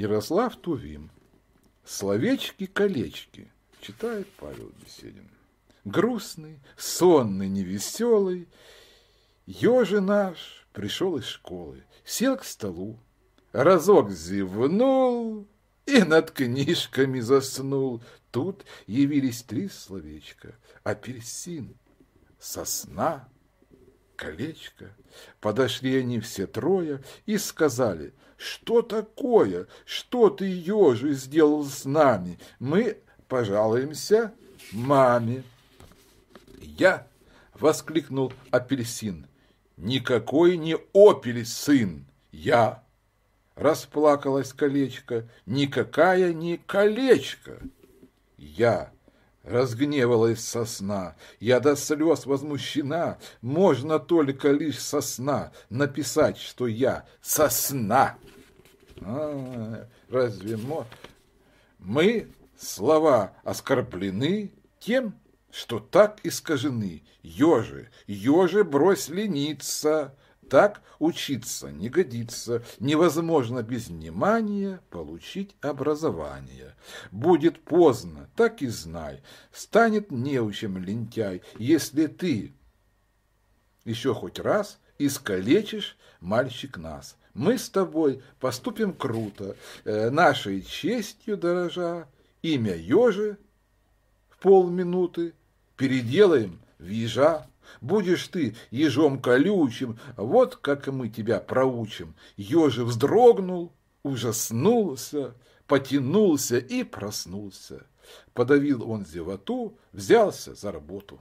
Ярослав Тувим. Словечки-колечки, читает Павел Беседин. Грустный, сонный, невеселый, Ёжи наш пришел из школы, сел к столу, разок зевнул и над книжками заснул. Тут явились три словечка – апельсин, сосна – колечко. Подошли они все трое и сказали, что такое, что ты, ежи, сделал с нами? Мы пожалуемся маме. Я воскликнул апельсин. Никакой не опель я. Расплакалось колечко, никакая не колечко, я. Разгневалась сосна, я до слез возмущена, Можно только лишь сосна написать, что я сосна. А, разве мо... Мы, слова, оскорблены тем, что так искажены. Ёжи, ёжи, брось лениться, так учиться не годится, невозможно без внимания получить образование. Будет поздно, так и знай, станет неучим лентяй, если ты еще хоть раз искалечишь мальчик нас. Мы с тобой поступим круто, э, нашей честью дорожа, имя ежи в полминуты переделаем в ежа. Будешь ты ежом колючим, вот как мы тебя проучим. Ежи вздрогнул, ужаснулся, потянулся и проснулся. Подавил он зевоту, взялся за работу.